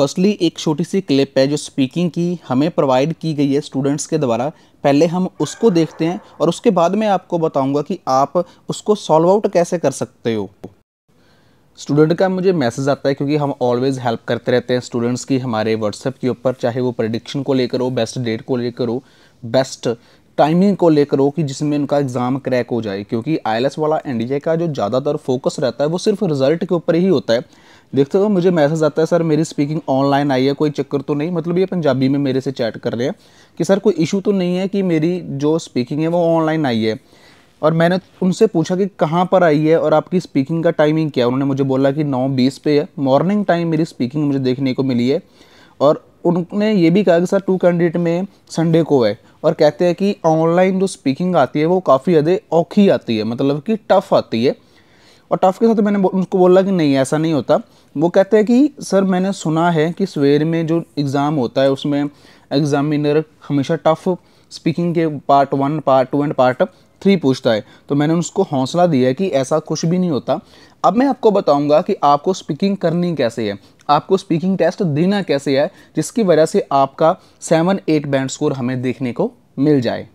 firstly एक छोटी सी clip है जो स्पीकिंग की हमें प्रोवाइड की गई है स्टूडेंट्स के द्वारा पहले हम उसको देखते हैं और उसके बाद मैं आपको बताऊंगा कि आप उसको सॉल्व आउट कैसे कर सकते हो स्टूडेंट का मुझे मैसेज आता है क्योंकि हम ऑलवेज़ हेल्प करते रहते हैं स्टूडेंट्स की हमारे व्हाट्सएप के ऊपर चाहे वो प्रडिक्शन को लेकर हो बेस्ट डेट को लेकर हो बेस्ट टाइमिंग को लेकर हो कि जिसमें उनका एग्ज़ाम क्रैक हो जाए क्योंकि आई वाला एन का जो ज़्यादातर फोकस रहता है वो सिर्फ रिजल्ट के ऊपर ही होता है देखते हो मुझे मैसेज आता है सर मेरी स्पीकिंग ऑनलाइन आई है कोई चक्कर तो नहीं मतलब ये पंजाबी में मेरे से चैट कर रहे हैं कि सर कोई इशू तो नहीं है कि मेरी जो स्पीकिंग है वो ऑनलाइन आई है और मैंने उनसे पूछा कि कहाँ पर आई है और आपकी स्पीकिंग का टाइमिंग क्या है उन्होंने मुझे बोला कि नौ बीस पे है मॉर्निंग टाइम मेरी स्पीकिंग मुझे देखने को मिली है और उनने ये भी कहा कि सर टू कैंडिडेट में संडे को है और कहते हैं कि ऑनलाइन जो स्पीकिंग आती है वो काफ़ी ज़्यादा औखी आती है मतलब कि टफ़ आती है और टफ़ के साथ मैंने उनको बोला कि नहीं ऐसा नहीं होता वो कहते हैं कि सर मैंने सुना है कि सवेर में जो एग्ज़ाम होता है उसमें एग्ज़ामिनर हमेशा टफ़ स्पीकिंग के part one part two and part three पूछता है तो मैंने उसको हौसला दिया है कि ऐसा कुछ भी नहीं होता अब मैं आपको बताऊंगा कि आपको स्पीकिंग करनी कैसे है आपको स्पीकिंग टेस्ट देना कैसे है जिसकी वजह से आपका सेवन एट बैंड स्कोर हमें देखने को मिल जाए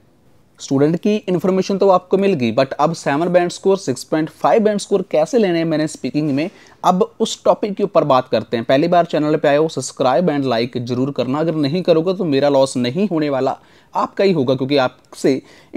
स्टूडेंट की इन्फॉर्मेशन तो आपको मिल गई बट अब seven band score six point five band score कैसे लेने हैं मैंने स्पीकिंग में अब उस टॉपिक के ऊपर बात करते हैं पहली बार चैनल पे आए हो सब्सक्राइब एंड लाइक जरूर करना अगर नहीं करोगे तो मेरा लॉस नहीं होने वाला आपका ही होगा क्योंकि आपसे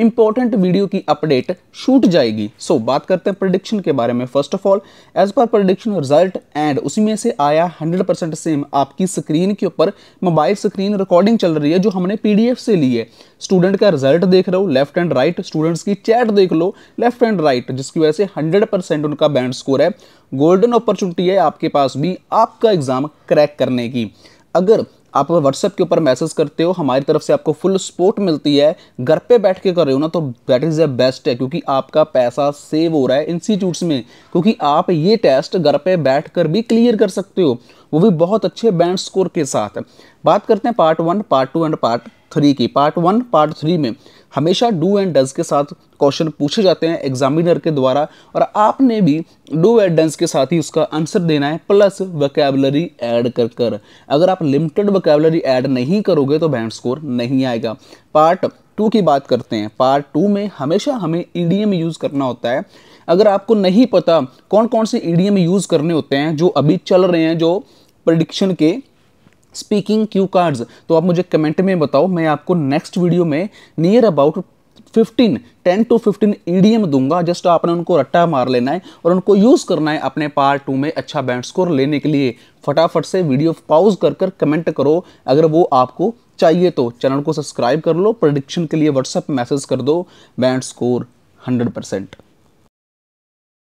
इंपॉर्टेंट वीडियो की अपडेट छूट जाएगी सो so, बात करते हैं प्रोडिक्शन के बारे में first of all as per prediction result and उसी में से आया 100% सेम आपकी स्क्रीन के ऊपर मोबाइल स्क्रीन रिकॉर्डिंग चल रही है जो हमने पीडीएफ से ली है स्टूडेंट का रिजल्ट देख रहे हो लेफ्ट एंड राइट स्टूडेंट्स की चैट देख लो लेफ्ट एंड राइट जिसकी वजह से हंड्रेड उनका बैंड स्कोर है गोल्डन ऑपर अपॉर्चुनिटी है आपके पास भी आपका एग्ज़ाम क्रैक करने की अगर आप व्हाट्सएप के ऊपर मैसेज करते हो हमारी तरफ से आपको फुल सपोर्ट मिलती है घर पे बैठ के कर रहे हो ना तो दैट इज़ द बेस्ट है क्योंकि आपका पैसा सेव हो रहा है इंस्टीट्यूट्स में क्योंकि आप ये टेस्ट घर पे बैठ कर भी क्लियर कर सकते हो वो भी बहुत अच्छे बैंड स्कोर के साथ बात करते हैं part one part two and part three की पार्ट वन पार्ट थ्री में हमेशा डू एंड डज के साथ क्वेश्चन पूछे जाते हैं एग्जामिनर के द्वारा और आपने भी डू एंड डज के साथ ही उसका आंसर देना है प्लस वकेबलरी ऐड कर कर अगर आप लिमिटेड वकेबलरी ऐड नहीं करोगे तो बैंड स्कोर नहीं आएगा पार्ट टू की बात करते हैं पार्ट टू में हमेशा हमें ई यूज़ करना होता है अगर आपको नहीं पता कौन कौन से ई यूज़ करने होते हैं जो अभी चल रहे हैं जो प्रडिक्शन के स्पीकिंग क्यू कार्ड्स तो आप मुझे कमेंट में बताओ मैं आपको नेक्स्ट वीडियो में नियर अबाउट 15 10 टू 15 ईडीएम दूंगा जस्ट आपने उनको रट्टा मार लेना है और उनको यूज़ करना है अपने पार्ट टू में अच्छा बैंड स्कोर लेने के लिए फटाफट से वीडियो पॉज कर कर कमेंट करो अगर वो आपको चाहिए तो चैनल को सब्सक्राइब कर लो प्रोडिक्शन के लिए व्हाट्सएप मैसेज कर दो बैंड स्कोर 100 परसेंट